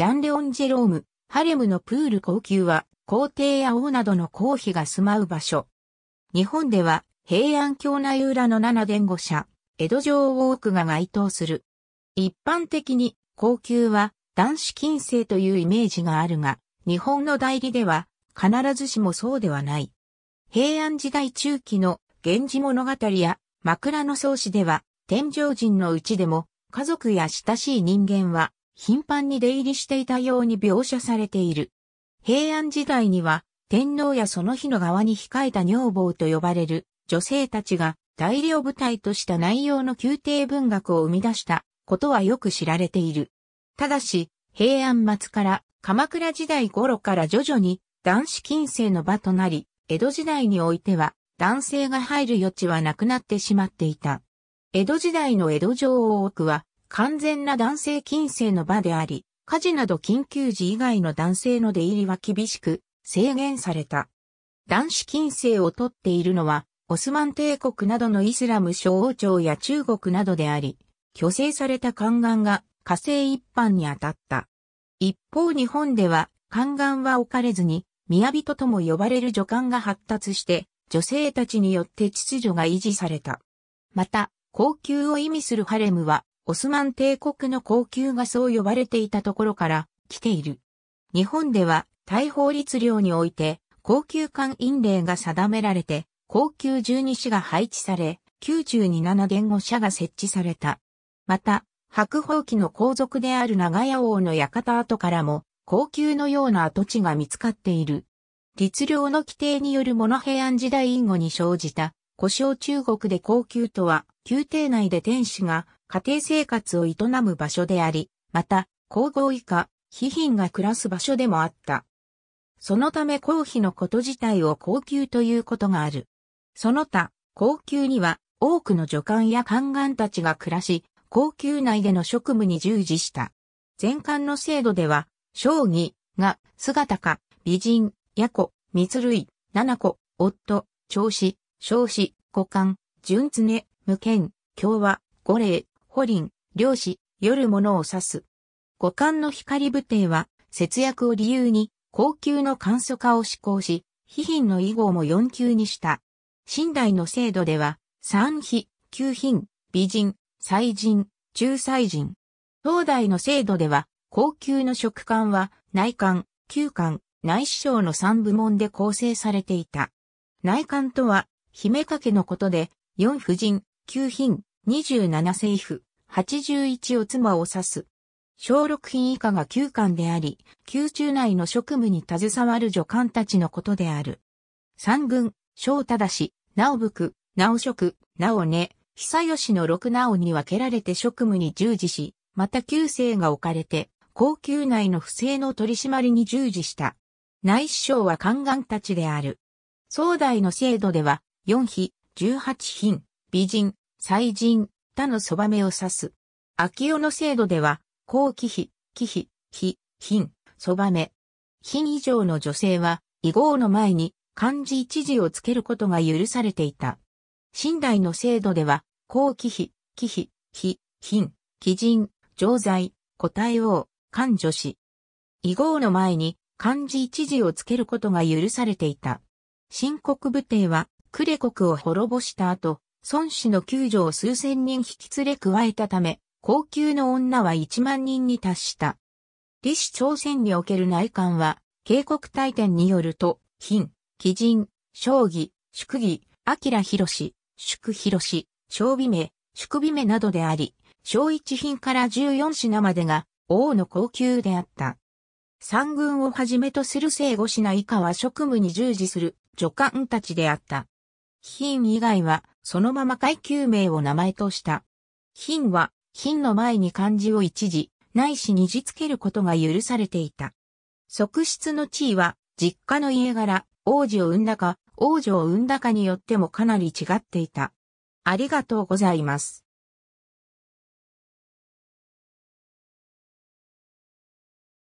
ジャンレオン・ジェローム、ハレムのプール高級は、皇帝や王などの皇妃が住まう場所。日本では、平安京内裏の七殿五社、江戸城大奥が該当する。一般的に、高級は、男子禁制というイメージがあるが、日本の代理では、必ずしもそうではない。平安時代中期の源氏物語や枕草子では、天上人のうちでも、家族や親しい人間は頻繁に出入りしていたように描写されている。平安時代には、天皇やその日の側に控えた女房と呼ばれる女性たちが大量舞台とした内容の宮廷文学を生み出したことはよく知られている。ただし、平安末から鎌倉時代頃から徐々に男子禁制の場となり、江戸時代においては男性が入る余地はなくなってしまっていた。江戸時代の江戸城大奥は完全な男性禁制の場であり、家事など緊急時以外の男性の出入りは厳しく制限された。男子禁制をとっているのは、オスマン帝国などのイスラム諸王朝や中国などであり、虚勢された宦官が火星一般に当たった。一方日本では、宦官は置かれずに、宮人とも呼ばれる女官が発達して、女性たちによって秩序が維持された。また、高級を意味するハレムは、オスマン帝国の高級がそう呼ばれていたところから来ている。日本では、大法律令において、高級官印令が定められて、高級十二支が配置され、92七伝語社が設置された。また、白宝器の皇族である長屋王の館跡からも、高級のような跡地が見つかっている。律令の規定によるモノ平安時代以後に生じた、故障中国で高級とは、宮廷内で天使が家庭生活を営む場所であり、また、皇后以下、貴賓が暮らす場所でもあった。そのため皇妃のこと自体を高級ということがある。その他、高級には多くの女官や宦官たちが暮らし、高級内での職務に従事した。全官の制度では、将棋、が、姿か、美人、や子、密類、七子、夫、長子、少子、五官、純常、無権、共和、五霊、保林、漁師、夜物を指す。五感の光部帝は、節約を理由に、高級の簡素化を施行し、非品の以後も四級にした。新代の制度では、三非、旧品、美人、祭人、仲裁人。東大の制度では、高級の食感は、内観、旧感、内視匠の三部門で構成されていた。内観とは、姫掛けのことで、四婦人、旧品、27府、八81を妻を指す。小六品以下が旧官であり、宮中内の職務に携わる女官たちのことである。三軍、小忠、直福、直職、直根、久吉の六直に分けられて職務に従事し、また旧姓が置かれて、高級内の不正の取り締まりに従事した。内首相は宦官たちである。総代の制度では、四妃、十八品、美人、祭神、他のそばめを指す。秋代の制度では、後期比、期比、非、品、そばめ。品以上の女性は、異号の前に漢字一字をつけることが許されていた。新代の制度では、後期比、期比、非、品、基人、常在、答体王、漢女子。異号の前に漢字一字をつけることが許されていた。新国武帝は、クレ国を滅ぼした後、孫子の救助を数千人引き連れ加えたため、高級の女は1万人に達した。李氏朝鮮における内観は、警告大典によると、品、鬼人、将棋、祝儀、明博祝氏、将美名、祝美名などであり、小一品から14品までが王の高級であった。三軍をはじめとする聖五品以下は職務に従事する助官たちであった。品以外は、そのまま階級名を名前とした。品は、品の前に漢字を一字、ないし二字つけることが許されていた。側室の地位は、実家の家柄、王子を産んだか、王女を産んだかによってもかなり違っていた。ありがとうございます。